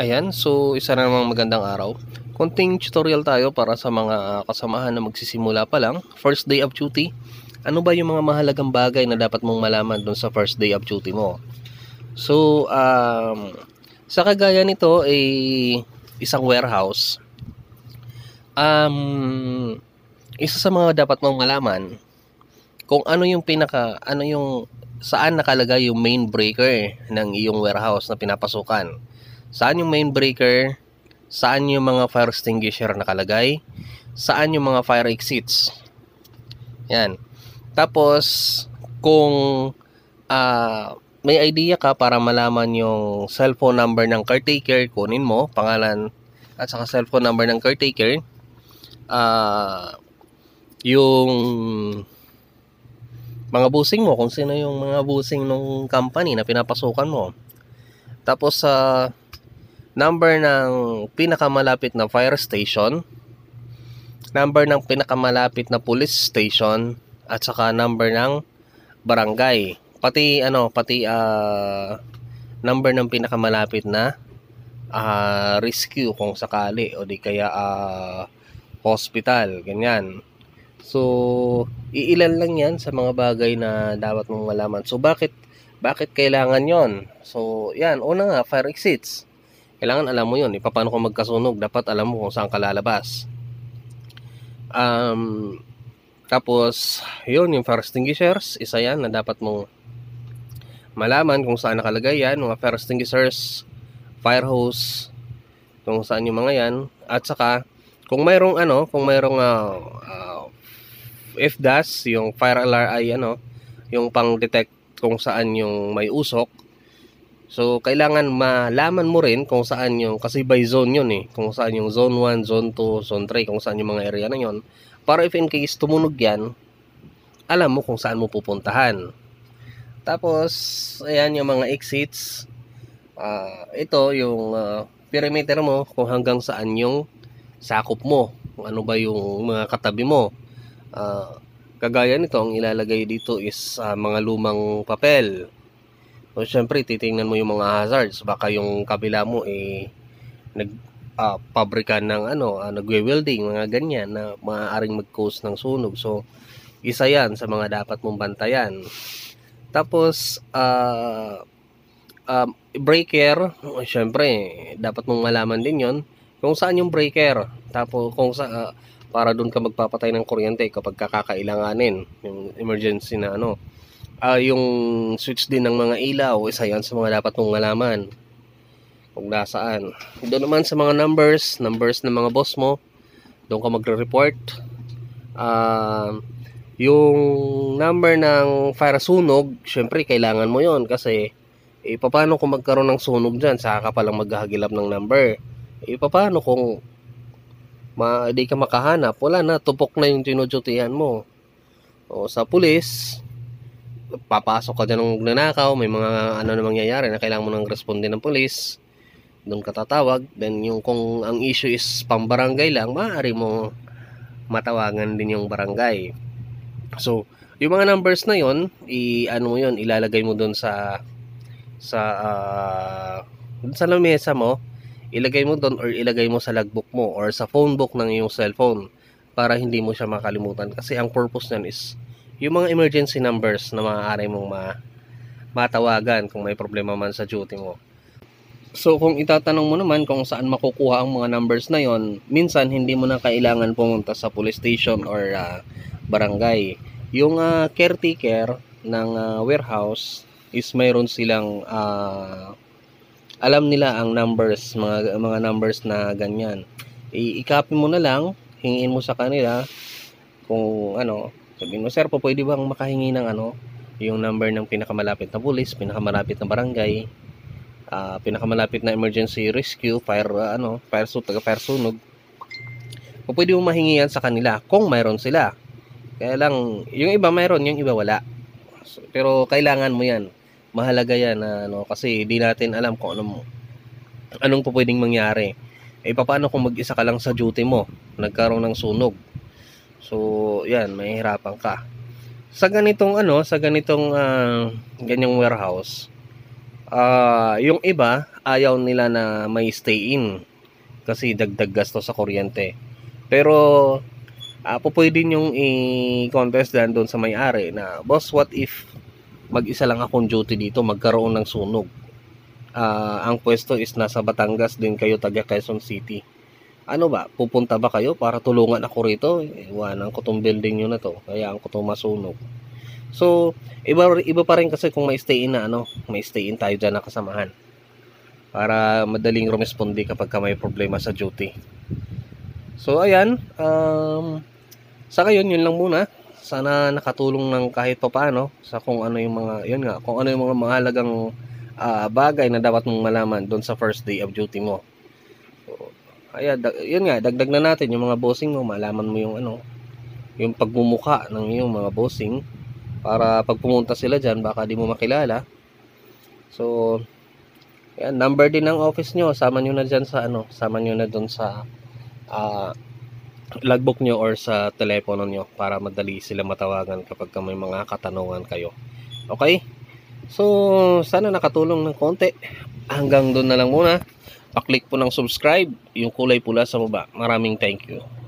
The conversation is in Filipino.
Ayan, so isa na namang magandang araw. Konting tutorial tayo para sa mga kasamahan na magsisimula pa lang. First day of duty, ano ba yung mga mahalagang bagay na dapat mong malaman dun sa first day of duty mo? So, um, sa kagaya nito, ay eh, isang warehouse. Um, isa sa mga dapat mong malaman, kung ano yung pinaka, ano yung, saan nakalagay yung main breaker ng iyong warehouse na pinapasukan Saan yung main breaker? Saan yung mga fire extinguisher nakalagay? Saan yung mga fire exits? Yan. Tapos, kung uh, may idea ka para malaman yung cellphone number ng caretaker, kunin mo, pangalan at saka cellphone number ng caretaker. Uh, yung mga busing mo, kung sino yung mga busing ng company na pinapasukan mo. Tapos sa uh, number ng pinakamalapit na fire station, number ng pinakamalapit na police station, at saka number ng barangay. Pati ano, pati uh, number ng pinakamalapit na uh, rescue kung sakali o di kaya uh, hospital, ganyan. So, iilan lang 'yan sa mga bagay na dapat mong malaman. So, bakit bakit kailangan 'yon? So, 'yan, una nga fire exits kailangan alam mo yun. E, eh, kung magkasunog? Dapat alam mo kung saan ka lalabas. Um, tapos, yun, yung fire extinguishers, isa yan na dapat mong malaman kung saan nakalagay yan. Mga fire extinguishers, fire hose, kung saan yung mga yan. At saka, kung mayroong ano, kung mayroong uh, uh, FDAS, yung fire alarm ay ano, yung pang-detect kung saan yung may usok, So, kailangan malaman mo rin kung saan yung, kasi by zone yun eh, kung saan yung zone 1, zone 2, zone 3, kung saan yung mga area na yun. Para if in case tumunog yan, alam mo kung saan mo pupuntahan. Tapos, ayan yung mga exits. Uh, ito yung uh, perimeter mo kung hanggang saan yung sakop mo. Kung ano ba yung mga katabi mo. Uh, kagaya nito, ang ilalagay dito is uh, mga lumang papel So, syempre, titingnan mo yung mga hazards. Baka yung kabila mo, eh, nag, uh, ng ano, uh, nagwe-welding, mga ganyan, na maaaring mag-cause ng sunog. So, isa yan sa mga dapat mong bantayan. Tapos, uh, um, breaker, syempre, dapat mong malaman din yon kung saan yung breaker. Tapos, kung sa, uh, para doon ka magpapatay ng kuryente kapag kakakailanganin, yung emergency na ano uh, yung switch din ng mga ilaw, isa yan sa mga dapat mong alaman kung nasaan. Doon naman sa mga numbers, numbers ng mga boss mo, doon ka magre-report. Uh, yung number ng fire sunog, syempre kailangan mo yon kasi eh, paano kung magkaroon ng sunog dyan, saka ka palang maghahagilap ng number. Eh, paano kung ma, di ka makahanap, wala na, tupok na yung tinudutihan mo. O, sa pulis, papasok ka dyan ng magnanakaw, may mga ano na mangyayari na kailangan mo nang responde ng polis, doon ka tatawag. Then yung kung ang issue is pambarangay lang, maaari mo matawagan din yung barangay. So, yung mga numbers na yon, i ano mo yon, ilalagay mo doon sa sa uh, sa lamesa mo, ilagay mo doon or ilagay mo sa logbook mo or sa phone book ng iyong cellphone para hindi mo siya makalimutan kasi ang purpose niyan is yung mga emergency numbers na maaari mong ma matawagan kung may problema man sa duty mo. So kung itatanong mo naman kung saan makukuha ang mga numbers na yon, minsan hindi mo na kailangan pumunta sa police station or uh, barangay. Yung uh, caretaker ng uh, warehouse is mayroon silang uh, alam nila ang numbers, mga mga numbers na ganyan. I-copy mo na lang, hingin mo sa kanila kung ano, Sabihin mo, sir po, pwede bang makahingi ng ano, yung number ng pinakamalapit na pulis, pinakamalapit na barangay, uh, pinakamalapit na emergency rescue, fire, uh, ano, fire suit, taga fire sunog. O pwede mo mahingi yan sa kanila kung mayroon sila. Kaya lang, yung iba mayroon, yung iba wala. So, pero kailangan mo yan. Mahalaga yan na ano, kasi di natin alam kung ano, mo. anong po pwedeng mangyari. Eh paano kung mag-isa ka lang sa duty mo, nagkaroon ng sunog, So, yan, mahihirapan ka. Sa ganitong ano, sa ganitong uh, ganyang warehouse, uh, yung iba, ayaw nila na may stay in kasi dagdag gasto sa kuryente. Pero, uh, ah, pupwede yung i-contest dan doon sa may-ari na, boss, what if mag-isa lang akong duty dito, magkaroon ng sunog? Uh, ang pwesto is nasa Batangas din kayo, taga Quezon City ano ba, pupunta ba kayo para tulungan ako rito? Iwanan ko tong building nyo na to, kaya ko tong masunog. So, iba, iba pa rin kasi kung may stay in na, ano, may stay in tayo dyan na kasamahan. Para madaling rumespondi kapag ka may problema sa duty. So, ayan, um, sa ngayon, yun lang muna. Sana nakatulong ng kahit pa paano sa kung ano yung mga, yun nga, kung ano yung mga mahalagang uh, bagay na dapat mong malaman doon sa first day of duty mo. Kaya, yun nga, dagdag na natin yung mga bossing mo, malaman mo yung ano, yung pagmumuka ng iyong mga bossing para pag pumunta sila diyan baka di mo makilala. So, ayan, number din ng office nyo, sama nyo na dyan sa ano, sama nyo na dun sa uh, logbook nyo or sa telepono nyo para madali sila matawagan kapag ka may mga katanungan kayo. Okay? So, sana nakatulong ng konti. Hanggang doon na lang muna paklik po ng subscribe, yung kulay pula sa baba. Maraming thank you.